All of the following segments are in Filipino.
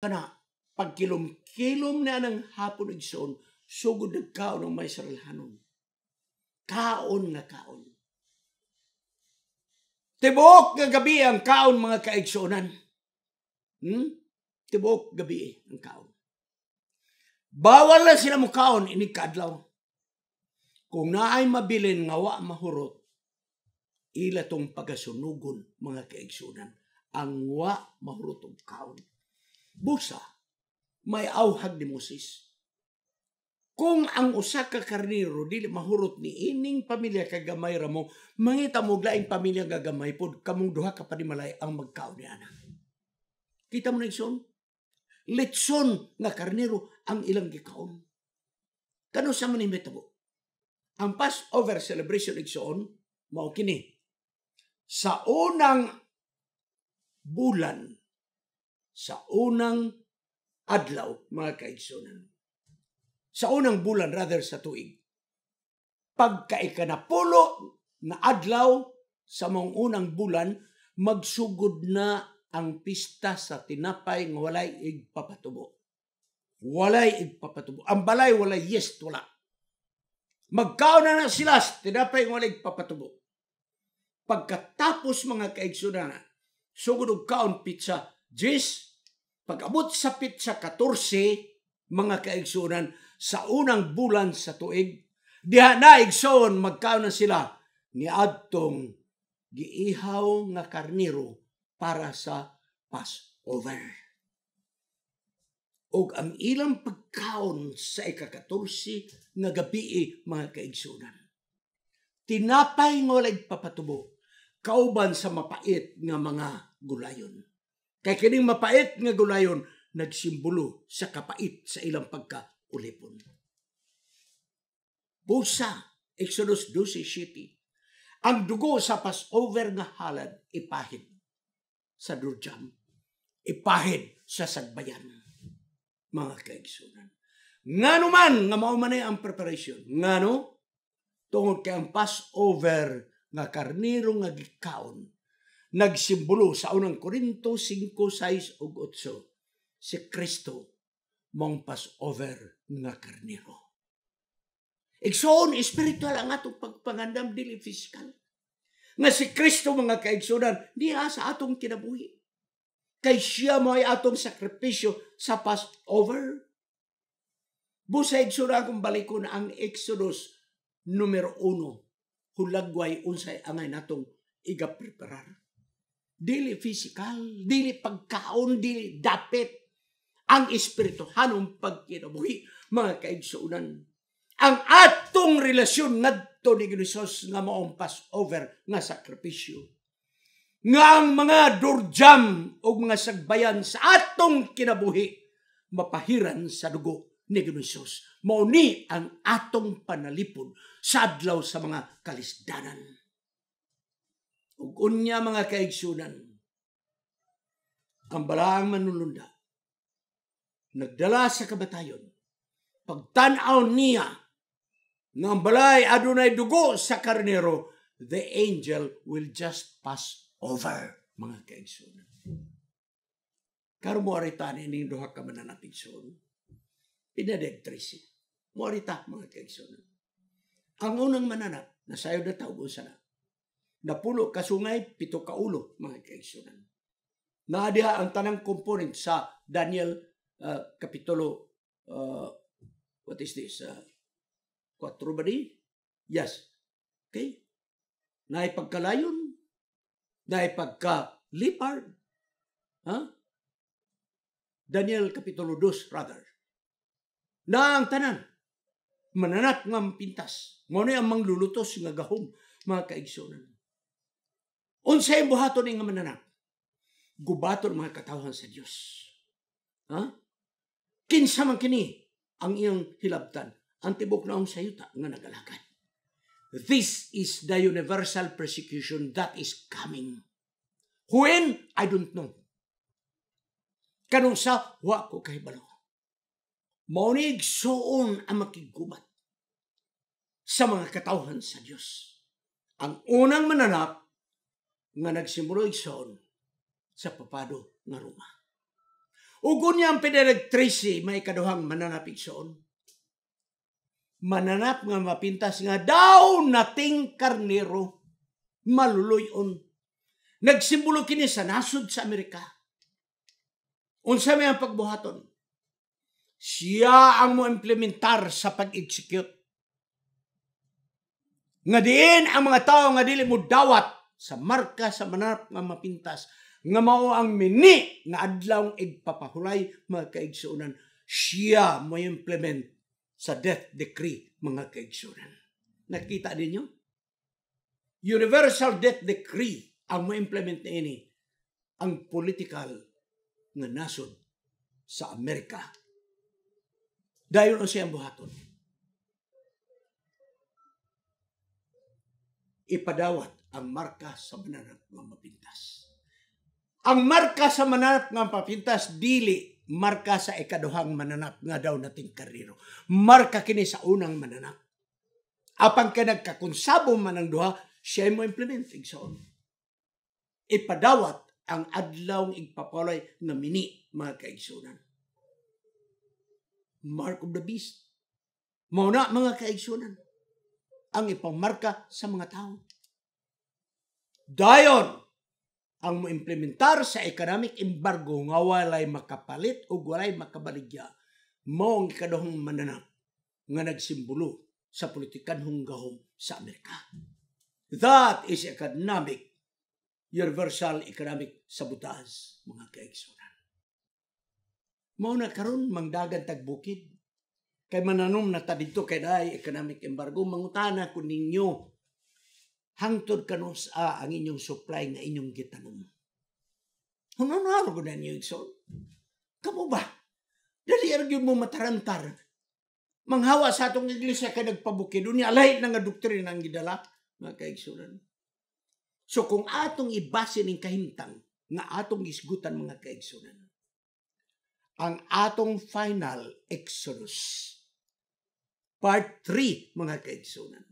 Kana, pagkilom-kilom na ng hapon igsoon, sugod nagkaon ng may saralhanon. Kaon na kaon. Tibok nga gabi ang kaon mga kaigsoonan. Hmm? Tibok gabi eh, ang kaon. Bawal na sila mo kaon inig kadlaw. Kung naay mabilin nga wa mahurot, ila tong pagasunugon mga kaigsoonan. Ang wa mahurot og kaon busa, may auhag ni Moses. Kung ang usa ka karnero dili mahurot ni ining pamilya kagamay ra mo, mangita mo laing pamilya gagamay pod kamong duha ka panimalay ang magkaon ni anak. Kita mo na igsoon? Letson nga karnero ang ilang gikaon. Kano sa manimitabo? Ang Passover celebration igsoon, mao kini. Sa unang bulan sa unang adlaw, mga kaigsunan. Sa unang bulan, rather sa tuig. Pagka ikanapulo na adlaw sa mong unang bulan, magsugod na ang pista sa tinapay ng walay igpapatubo. Walay igpapatubo. Ang balay walay yes wala. Magkaon na na sila sa tinapay ng walay igpapatubo. Pagkatapos mga kaigsunan, sugod og kaon pizza, Jesus, Pagabot sa pitsa 14, mga kaigsunan, sa unang bulan sa tuig, diha na igsoon magkaon na sila ni adtong giihaw nga karniro para sa Passover. O ang ilang pagkaon sa ika-14 nga gabi eh, mga kaigsunan. Tinapay nga walang papatubo, kauban sa mapait nga mga gulayon. Kay kining mapait nga gulayon nagsimbolo sa kapait sa ilang pagkaulipon. Busa, Exodus 12:7. Ang dugo sa Passover nga halad ipahid sa Durjan. ipahid sa sagbayan. Mga kaigsunan. Nga naman, nga maumanay ang preparation. Nga no? Tungod kay ang Passover nga karniro nga gikaon nagsimbolo sa unang Korinto 5:6 ug 8 si Kristo mong Passover nga karniro. Igsoon, spiritual ang atong pagpangandam, dili physical. Nga si Kristo mga kaigsoonan niya sa atong kinabuhi. Kay siya may atong sakripisyo sa Passover. Busa igsunan kung balikon ang Exodus numero 1. Hulagway unsay angay natong igapreparar. Dili physical, dili pagkaon, dili dapit. Ang espirituhanong pagkinabuhi, mga kaigsuunan. Ang atong relasyon ngadto ni Ginoo nga maong Passover nga sakripisyo. Nga ang mga durjam o mga sagbayan sa atong kinabuhi mapahiran sa dugo ni Mao ni ang atong panalipod sa adlaw sa mga kalisdanan ug unya mga kaigsunan ang balaang manununda nagdala sa kabatayon pagtan niya nga balay adunay dugo sa karnero the angel will just pass over mga kaigsoonan karon mo arita ning duha ka mananapigsoon pinadektrisi mo arita mga kaigsunan ang unang mananap na sayo na tao sa na napulo kasungay pito ka ulo mga kaigsoonan. Naadiha ang tanang component sa Daniel uh, kapitulo uh, what is this? Uh, ba di? Yes. Okay? Naipagkalayon, naipagkalipar, huh? Daniel Kapitulo 2, rather. Na ang tanan, mananat ng pintas. Muna ang manglulutos nga gahom, mga kaigsunan. Unsay buhaton ning mananap? Gubaton mga katawhan sa Dios. Ha? Kinsa man kini ang iyong hilabtan? Ang tibok na ang sayuta nga nagalakan. This is the universal persecution that is coming. When? I don't know. Kanong sa, wa ko kahibalo. Maunig soon ang makigubat sa mga katawhan sa Dios. Ang unang mananap nga nagsimulo igsoon sa papado nga Roma. Ugon niya ang pinarag Tracy, may kaduhang mananap igsoon. Mananap nga mapintas nga daw nating karnero maluloyon. Nagsimulo kini sa nasod sa Amerika. Unsa may ang pagbuhaton? Siya ang mo implementar sa pag-execute. Nga diin ang mga tao nga dili mo dawat sa marka sa manarap nga mapintas nga mao ang mini nga adlaw igpapahulay mga kaigsuonan siya mo implement sa death decree mga kaigsuonan nakita ninyo universal death decree ang mo implement ni ini ang political nga nasod sa Amerika. Dayon ang siyang buhaton. Ipadawat ang marka sa mananap ng mapintas. Ang marka sa mananap ng mapintas, dili marka sa ikaduhang mananap nga daw nating kariro. Marka kini sa unang mananap. Apang ka nagkakonsabo man ang duha, siya mo implementing sa on. Ipadawat ang adlaw ng igpapaloy na mini mga kaigsunan. Mark of the Beast. Mauna mga kaigsunan ang ipamarka sa mga tao. Dayon, ang moimplementar sa economic embargo nga walay makapalit o walay makabaligya mao ang ikaduhang mananap nga nagsimbolo sa politikanhong gahom sa Amerika. That is economic, universal economic sabotage, mga kaigsunan. Mao na karon mangdagan tagbukid kay mananom na ta dito kay dai economic embargo mangutana ko ninyo hangtod kanus a ah, ang inyong supply nga inyong gitanom. Hununaro ko na niyo, Ikson. Kamu ba? Dali argyod mo matarantar. Manghawa sa atong iglesia ka nagpabuki. Doon niya alay na nga doktrina ang gidala, mga kaiksunan. So kung atong ibase ning kahintang na atong isgutan mga kaiksunan, ang atong final Exodus, part 3, mga kaiksunan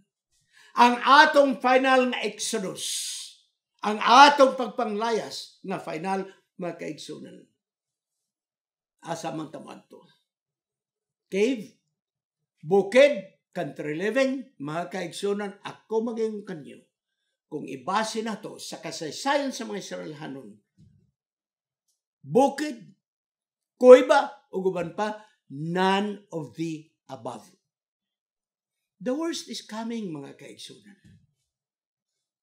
ang atong final nga exodus. Ang atong pagpanglayas na final mga kaigsunan. Asa man tamadto. Cave, bukid, country living, mga ako maging kanyo. Kung ibase na to sa kasaysayan sa mga Israelhanon, bukid, kuiba, o guban pa, none of the above. The worst is coming, mga kaigsunan.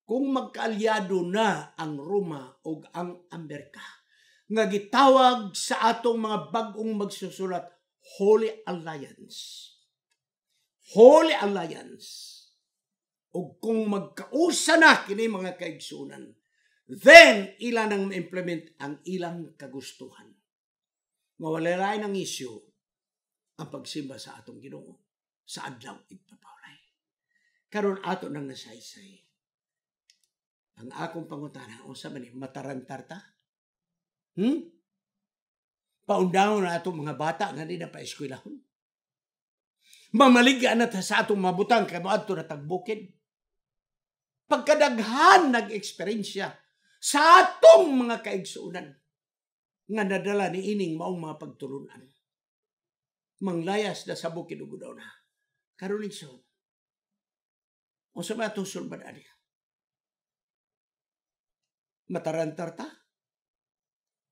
Kung magkaalyado na ang Roma o ang Amerika, nga gitawag sa atong mga bagong magsusulat, Holy Alliance. Holy Alliance. O kung magkausa na kini mga kaigsunan, then ilan ang implement ang ilang kagustuhan. Mawala Mawalay ng isyo ang pagsimba sa atong ginoo sa adlaw ipapawlay. Karon ato nang nasaysay. Ang akong pangutana, o sa ni matarantar ta? Hmm? Paundahon na atong mga bata nga di pa eskwelahon. Mamaligya na ta sa atong mabutang kay moadto na tagbukid. Pagkadaghan nag-eksperyensya sa atong mga kaigsuunan nga nadala ni ining maong mga pagtulunan. Manglayas na sa bukid ug na. Karuling so. O sa mga tusul ba na Matarantar ta?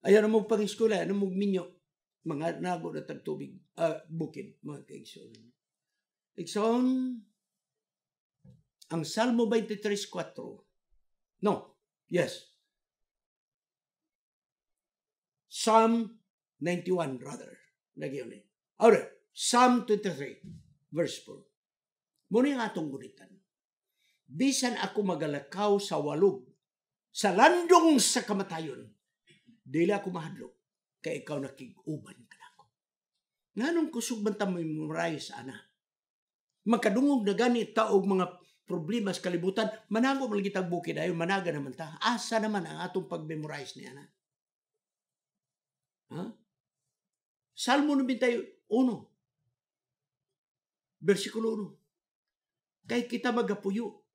Ayaw na mong pang-eskola, ano mong minyo? Mga nago na tagtubig, uh, ah, bukid, mga kaigsoon. Igsoon, ang Salmo 23.4, no, yes, Psalm 91, rather, nag-iunin. Eh. Alright, Psalm 23 verse 4. Muna yung atong gulitan. Bisan ako magalakaw sa walog, sa landong sa kamatayon, dili ako mahadlok, kay ikaw nakiguban ka na ako. Nganong kusog man tamoy memorize, ana? Magkadungog na gani taog mga problema sa kalibutan, manago man kitang bukid ayon managa naman ta. Asa naman ang atong pag-memorize ni ana? Ha? Huh? Salmo 91, Versikulo 1. Kay kita magapuyo.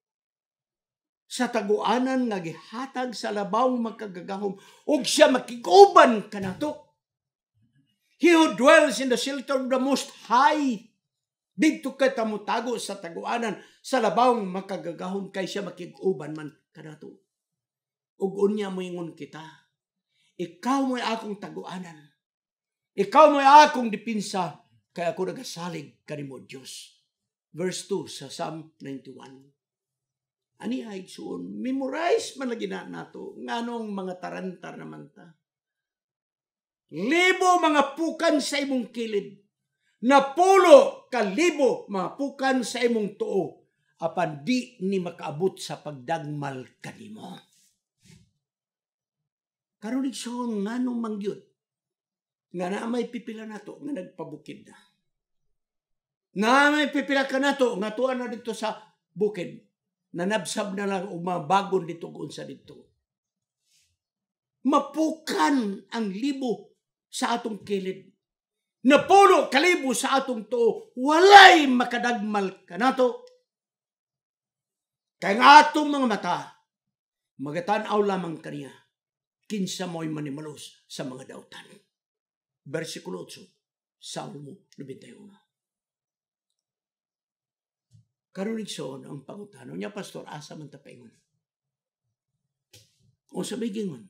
Sa taguanan nga gihatag sa labaw magkagagahom ug siya makiguban kanato. He who dwells in the shelter of the Most High Dito ka tamutago sa taguanan, sa labawng makagagahon kay siya makiguban man kanato. Ug unya mo ingon kita, ikaw mo'y akong taguanan. Ikaw mo'y akong dipinsa. Kaya ako nagasalig kanimo Dios. Verse 2 sa Psalm 91. Ani ay suon, memorize man lagi na nato nganong mga tarantar naman ta. Libo mga pukan sa imong kilid. Napulo ka libo mga pukan sa imong tuo apan di ni makaabot sa pagdagmal kanimo. Karon igsoon nga nung mangyod, nga na may pipila na to, nga nagpabukid na na may pipila ka na to, nga tuan na dito sa bukid. Nanabsab na lang o mabagon dito kung sa dito. Mapukan ang libo sa atong kilid. Napuno kalibo sa atong to, walay makadagmal kanato. Kay nga atong mga mata, magatanaw lamang kaniya, kinsa mo'y manimalos sa mga dautan. Versikulo 8, Salmo 91. Karon igsoon ang pangutano niya, Pastor, asa man tapaingon. O sabi gingon,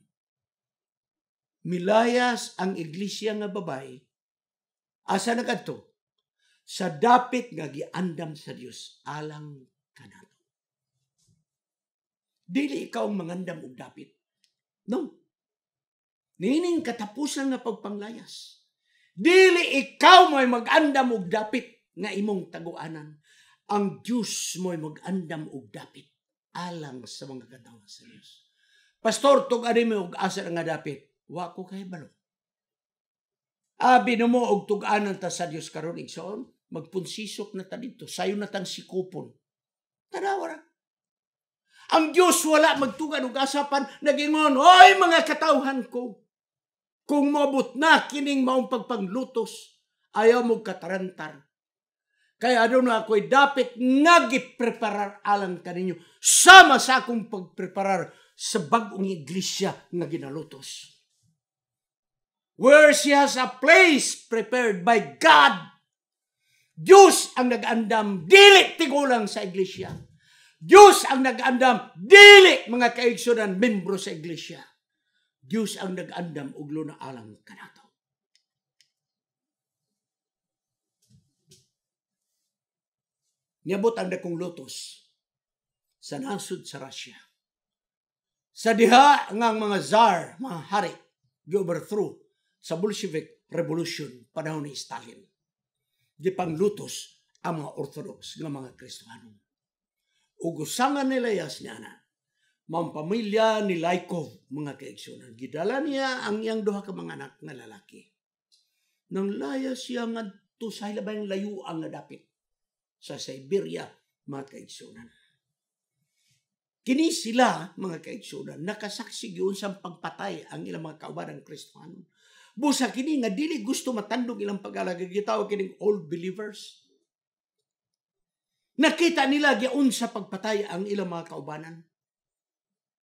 milayas ang iglesia nga babay, asa na kadto? Sa dapit nga giandam sa Dios alang kanato. Dili ikaw ang mangandam og dapit. No. Nining katapusan nga pagpanglayas. Dili ikaw may magandam og dapit nga imong taguanan ang Diyos mo'y mag-andam og dapit alang sa mga katawhan sa Dios. Pastor, tug ani mo og asa nga dapit. Wa ko kay balo. Abi mo og tug-anan ta sa Dios karon igsoon, magpunsisok na ta dito, sayo na tang sikupon. Tanawa ra. Ang Dios wala magtugan og asapan nagingon, "Hoy mga katawhan ko, kung mabot na kining maong pagpanglutos, ayaw mo katarantar kaya aduna ako'y dapat nga gipreparar alang kaninyo sama sa akong pagpreparar sa bagong iglesia nga ginalutos. Where she has a place prepared by God. Diyos ang nag-andam, dili tigulang sa iglesia. Diyos ang nag-andam, dili mga kaigsunan, membro sa iglesia. Diyos ang nag-andam, uglo na alang kanat. Niabot ang dakong lotus sa nasud sa Russia. Sa diha ngang mga czar, mga hari, overthrow sa Bolshevik Revolution panahon ni Stalin. Di pang panglutos ang mga Orthodox ng mga Kristiyano. Ugusangan nila yas niya na, mga ni Laikov, mga kaigsunan. Gidala niya ang iyang duha ka mga anak na lalaki. Nang layas siya nga to sa hilabayang layo ang nadapit sa Siberia, mga kaigsunan. Kini sila, mga kaigsunan, nakasaksi yun sa pagpatay ang ilang mga kauban ng Kristiyano. Busa kini nga dili gusto matandog ilang pag-alagay gitaw kining old believers. Nakita nila gyaon sa pagpatay ang ilang mga kaubanan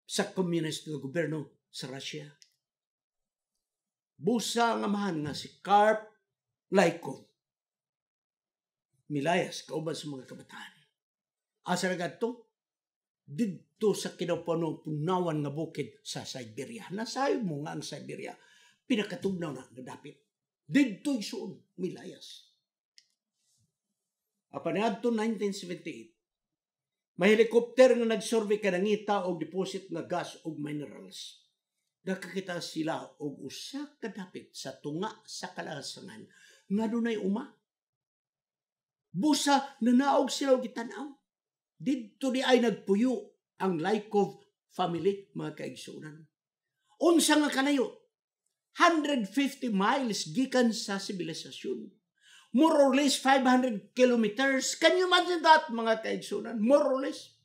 sa communist nga gobyerno sa Russia. Busa nga mahan nga si Karp Laikov milayas kauban sa mga kabataan. Asa na gato? Dito sa punawan nga bukid sa Siberia. Nasayo mo nga ang Siberia. Pinakatugnaw na nga dapit. Dito isoon, milayas. Apan adto 1978, may helikopter nga nagsurvey kanangita og deposit nga gas og minerals nakakita sila og usa kadapit sa tunga sa kalasangan nga dunay uma Busa nanaog sila og gitan-aw. Didto di ay nagpuyo ang Lykov family mga kaigsunan. Unsa nga kanayo? 150 miles gikan sa sibilisasyon. More or less 500 kilometers. Can you imagine that mga kaigsunan? More or less.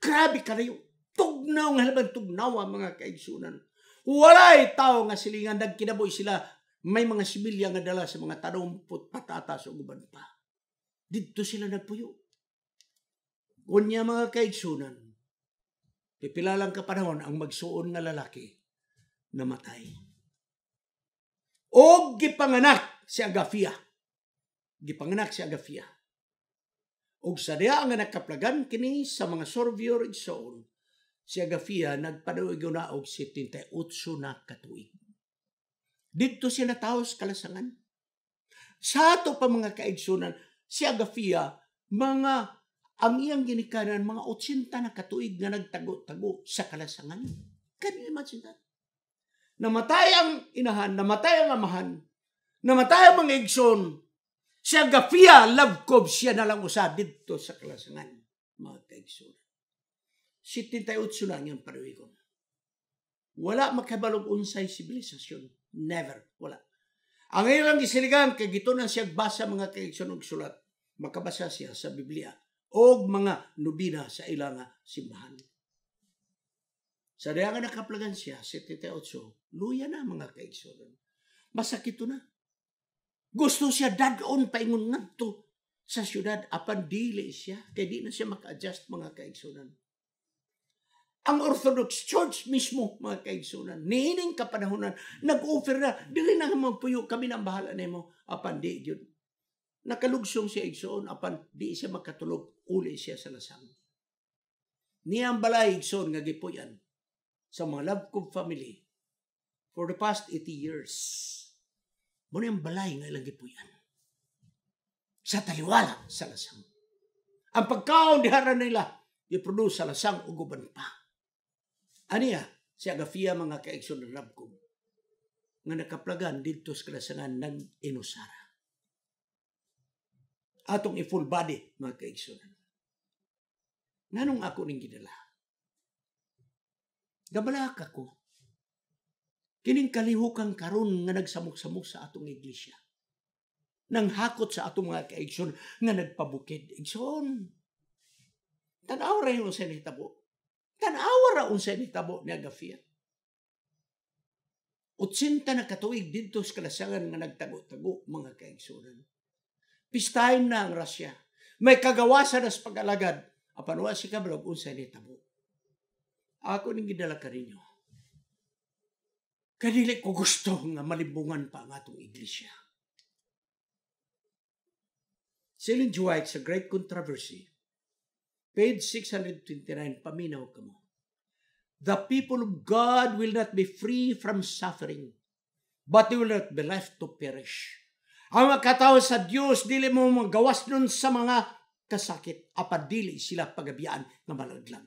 Grabe kanayo. Tugnaw nga laban tugnaw ah, mga kaigsunan. Walay tao nga silingan nagkinaboy sila may mga sibilya nga dala sa mga tadompot patatas o guban pa. Dito sila nagpuyo. Kunya mga kaigsunan, pipilalang kapanahon ang magsuon nga lalaki namatay. O gipanganak si Agafia. Gipanganak si Agafia. O sa diya ang nakaplagan kini sa mga surveyor igsoon, si Agafia nagpaduig na og 78 na katuig. Dito siya nataos kalasangan. Sa ato pa mga kaigsunan, si Agafia, mga ang iyang ginikanan, mga 80 na katuig na nagtago-tago sa kalasangan. Can you imagine that? Namatay ang inahan, namatay ang amahan, namatay ang mga igsoon. Si Agafia, love cove, siya nalang usa dito sa kalasangan, mga kaigsoon. 78 lang yung parewi ko. Wala makabalog unsay sibilisasyon. Never. Wala. Ang ilang gisiligan kay gitunan siya basa mga kaigsyon og sulat. Makabasa siya sa Biblia og mga nubina sa ilang simbahan. Sa diya nga nakaplagan siya, 78, e luya na mga kaigsyon. Masakit na. Gusto siya dadon ingon ngadto sa syudad apan dili siya kay di na siya maka-adjust mga kaigsoonan. Ang Orthodox Church mismo, mga kaigsunan, niining kapanahonan, nag-offer na, dili na magpuyo kami nang bahala na mo, apan di yun. Nakalugsong si igsoon, apan di siya makatulog, uli siya sa lasang. Niyang balay igsoon, nga gipuyan, sa mga love kong family, for the past 80 years, muna yung balay nga ilang gipuyan. Sa taliwala, sa lasang. Ang pagkaon diharan nila, i-produce sa lasang uguban pa Aniya, si Agafia mga kaigsoon ng labkog, nga nakaplagan dito sa kalasangan ng Inusara. Atong i-full body, mga kaigsoon. Nanong ako ning ginala? Gabalak ako. Kining kalihukan karon nga nagsamok-samok sa atong iglesia. Nang hakot sa atong mga kaigsoon nga nagpabukid. Igsoon, tanaw rin yung senita po Tanawa raon sa tabo ni gafia. Utsinta na katuig dito sa kalasangan nga nagtago-tago mga kaigsunan. Pistahin na ang Russia. May kagawasan na sa pag-alagad. Apanwa si Kabrog unsa ni tabo. Ako ning gidala ka rinyo. Kadili ko gusto nga malibungan pa ang atong iglesia. Sila Dwight sa Great Controversy Page 629, paminaw ka mo. The people of God will not be free from suffering, but they will not be left to perish. Ang makatao sa Diyos, dili mo magawas nun sa mga kasakit, apadili sila pagabian ng malaglag.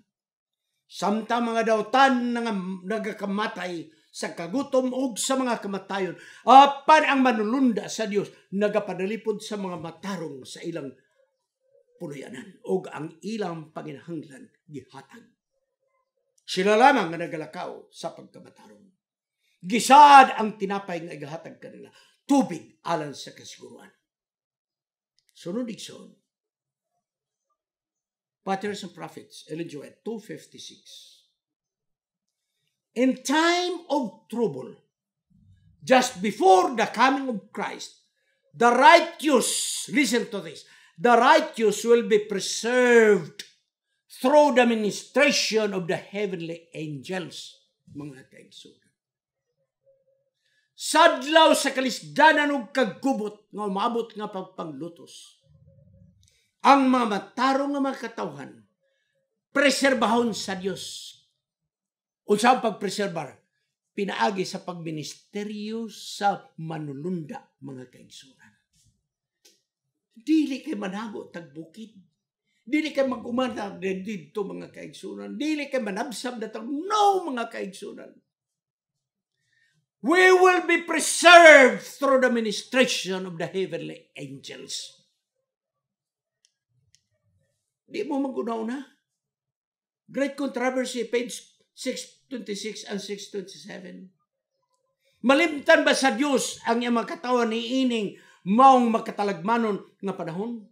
Samta mga dautan nga nagakamatay sa kagutom o sa mga kamatayon, apan ang manulunda sa Dios nagapadalipod sa mga matarong sa ilang puluyanan ug ang ilang panginahanglan gihatag. Sila lamang nga nagalakaw sa pagkamatarong. Gisad ang tinapay nga igahatag kanila, tubig alang sa kasiguruan. Sunod igsoon, Patriarchs and Prophets, Ellen 256. In time of trouble, just before the coming of Christ, the righteous, listen to this, the righteous will be preserved through the ministration of the heavenly angels, mga kaigsugan. Sadlaw sa kalisdanan ug kagubot nga maabot nga pagpanglutos. Ang mga matarong nga mga katawhan, preserbahon sa Dios. Unsa ang pagpreserbar? Pinaagi sa pagministeryo sa manulunda, mga kaigsugan. Dili kay manago tagbukid. Dili kay magumana dito mga kaigsunan. Dili kay manabsab na tag no mga kaigsunan. We will be preserved through the ministration of the heavenly angels. Di mo magunaw na. Great Controversy, page 626 and 627. Malimtan ba sa Dios ang iyang mga katawan ni Ining maong magkatalagmanon nga panahon.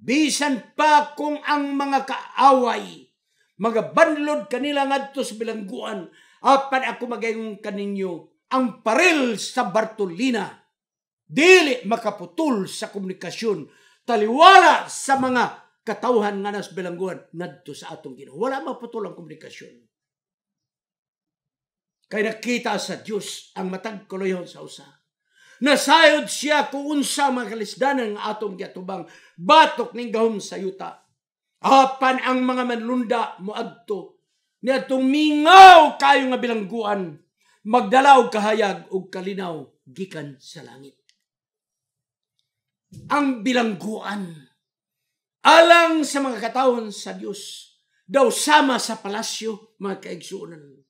Bisan pa kung ang mga kaaway magabanlod kanila ngadto sa bilangguan apan ako magayong kaninyo ang paril sa Bartolina dili makaputol sa komunikasyon taliwala sa mga katawhan nga nas bilangguan ngadto sa atong Ginoo wala maputol ang komunikasyon kay nakita sa Dios ang matag sa usa Nasayod siya kung unsa makalisdanan ng atong giatubang batok ning gahom sa yuta. Apan ang mga manlunda moadto ni atong mingaw kayo nga bilangguan magdala og kahayag og kalinaw gikan sa langit. Ang bilangguan alang sa mga katawhan sa Dios daw sama sa palasyo mga kaigsuonan.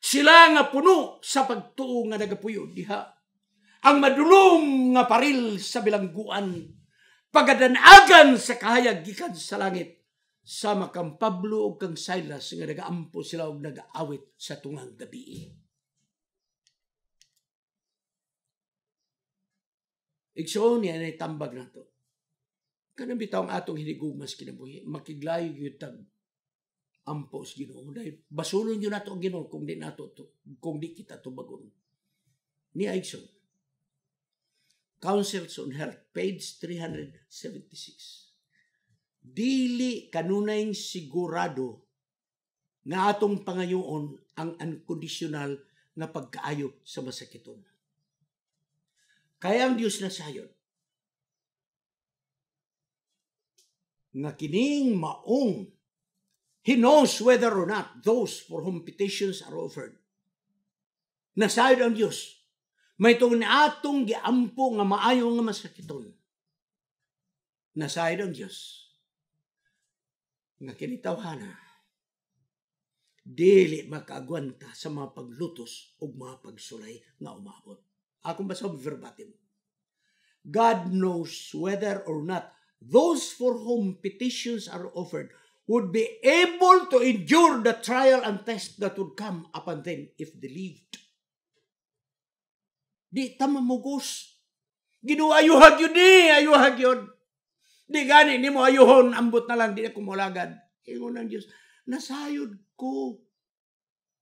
Sila nga puno sa pagtuo nga nagapuyo diha ang madulom nga paril sa bilangguan, pagadanagan sa kahayag gikan sa langit, sama kang Pablo o kang Silas nga nagaampo sila og nagaawit sa tungang gabi. Igsoon niya na itambag na to. Kanang bitaw ang atong hinigumas kinabuhi, makiglayo yung tag ampos Ginoo dahil basulon yun nato ang Ginoo kung di nato to, kung di kita to bagon. Ni Aigsoon. Councils on Health, page 376. Dili kanunay sigurado nga atong pangayoon ang unconditional na pagkaayo sa masakiton. Kaya ang Dios na sayon nga kining maong He knows whether or not those for whom petitions are offered. Nasayod ang Diyos may itong atong giampo nga maayo nga masakiton. Nasayod ang Diyos. Nga kinitawhana. Dili makaagwanta sa mga paglutos o mga pagsulay nga umabot. Akong basa verbatim. God knows whether or not those for whom petitions are offered would be able to endure the trial and test that would come upon them if they lived Di ta mamugos. Ginoo ayuhag yun ni, ayuhag yun. Di gani, ni mo ayuhon, ambot na lang, di na kumulagad. Ingon ng Diyos, nasayod ko.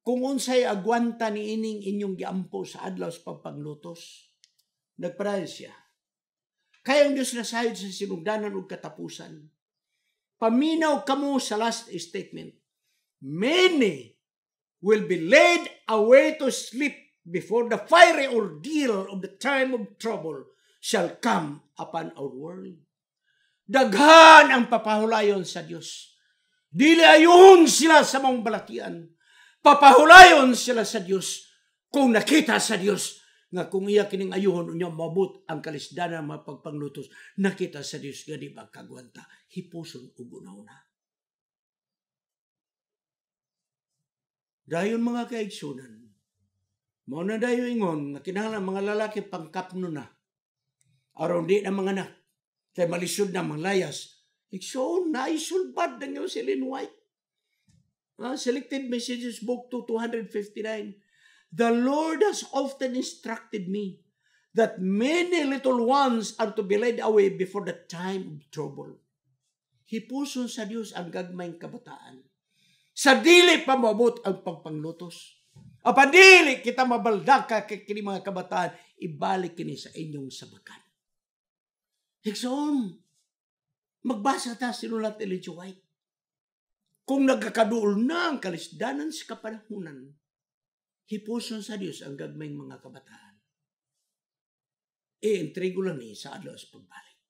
Kung unsay agwanta ni ining inyong giampo sa adlaw sa pagpanglutos. Nagparayan siya. Kaya ang Diyos nasayod sa sinugdanan o katapusan. Paminaw kamo sa last statement. Many will be laid away to sleep before the fiery ordeal of the time of trouble shall come upon our world. Daghan ang papahulayon sa Dios. Dili ayon sila sa mong balatian. Papahulayon sila sa Dios kung nakita sa Dios nga kung iya kining ayuhon unya mabut ang kalisdanan mapagpanglutos nakita sa Dios gani ba kagwanta hipuson ug una Dayon mga kaigsunan, Mao na dayo ingon nga kinahanglan mga lalaki pangkapno na. Aron di na mga anak. Kay malisod na manglayas. Iksoon na isulbad na ngayon si Lynn White. Uh, selected Messages Book 2, 259. The Lord has often instructed me that many little ones are to be led away before the time of trouble. Hipuson sa Dios ang gagmayng kabataan. Sa dili pa mabot ang pagpanglutos. Apadili kita mabaldag ka kini mga kabataan, ibalik kini sa inyong sabakan. Higsoon, magbasa ta sinulat ni Elijah White. Kung nagkakaduol na ang kalisdanan sa kapanahunan, hipuson sa Dios ang gagmayng mga kabataan. I-intrigo lang ni sa adlaw sa pagbalik.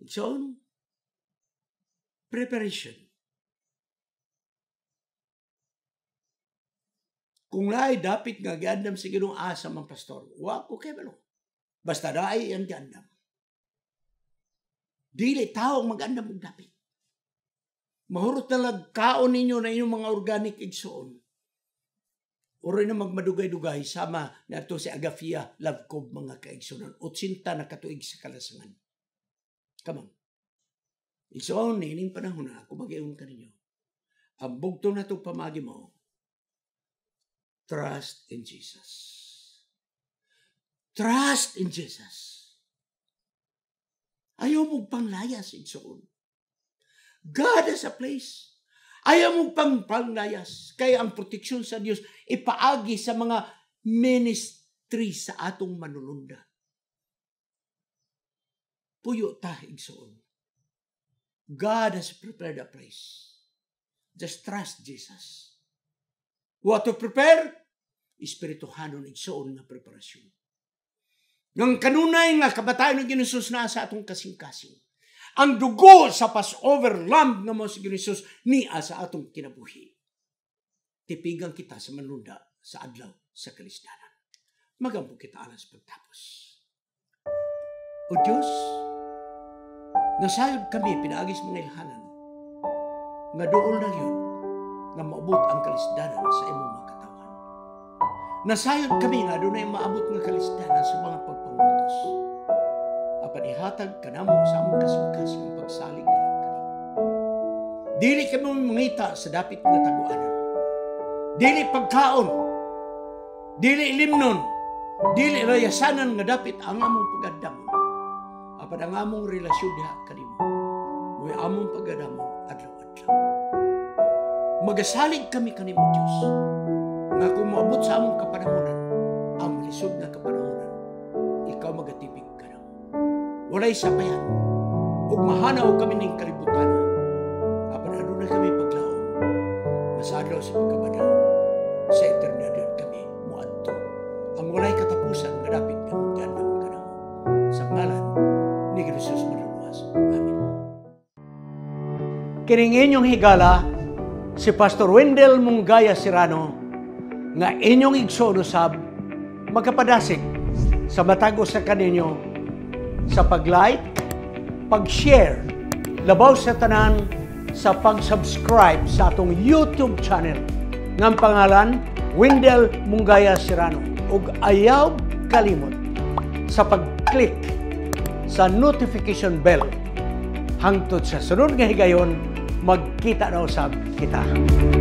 Higsoon, preparation Kung lahi dapit nga giandam si Ginoo asa man pastor, wa ko kay balo. Basta dai ang giandam. Dili tao magandam og dapit. Mahurot na kaon ninyo na inyong mga organic igsoon. Uri na magmadugay-dugay sama nato si Agafia Lavkov mga kaigsunan. Utsinta na katuig sa kalasangan. Come on. Igsoon, nining panahon na ako magayong kaninyo. Ang bugtong na itong pamagi mo, Trust in Jesus. Trust in Jesus. Ayaw mong panglayas in soon. God has a place. Ayaw mong pang panglayas. Kaya ang proteksyon sa Diyos ipaagi sa mga ministry sa atong manununda. Puyo ta igsoon. God has prepared a place. Just trust Jesus. What to prepare? espirituhanon igsoon nga preparasyon. Ngang kanunay nga kabataan ng Ginosus na sa atong kasing-kasing. Ang dugo sa Passover lamb nga mo si Ginosus ni sa atong kinabuhi. Tipigan kita sa manunda sa adlaw sa kalisdanan. Magampo kita alas pagtapos. O Diyos, nasayod kami pinaagis mga ilhanan nga dool na yun nga maubot ang kalisdanan sa imong mga Nasayod kami nga doon ay maabot ng kalisdanan sa mga pagpangutos. Apan ihatag ka na mo sa among kasungkas ng pagsalig na ang kanina. Dili kami mangita sa dapit nga taguanan. Dili pagkaon. Dili limnon. Dili rayasanan nga dapit ang among pagadamon. Apan ang among relasyon diha kanimo. Mo'y among pagadamon at adlaw Magasalig kami kanimo Diyos. Diyos nga kung maabot sa among kapanahonan, ang lisod nga kapanahonan, ikaw magatipig ka na. Walay sapayan, ug mahanaw kami ning kalibutan. Apan ano na kami paglaom, masadlaw sa pagkabanaw, sa eternidad kami muadto. Ang walay katapusan nga dapat kami ganam kanamo. Sa ngalan ni Kristus Manaluwas. Amen. Kining inyong higala, si Pastor Wendell Mungaya Sirano, nga inyong igsoon magkapadasik sa matagos sa kaninyo sa pag-like, pag-share, labaw sa tanan sa pag-subscribe sa atong YouTube channel ng pangalan Windel Mungaya Serrano ug ayaw kalimot sa pag-click sa notification bell hangtod sa sunod nga higayon magkita daw sab kita.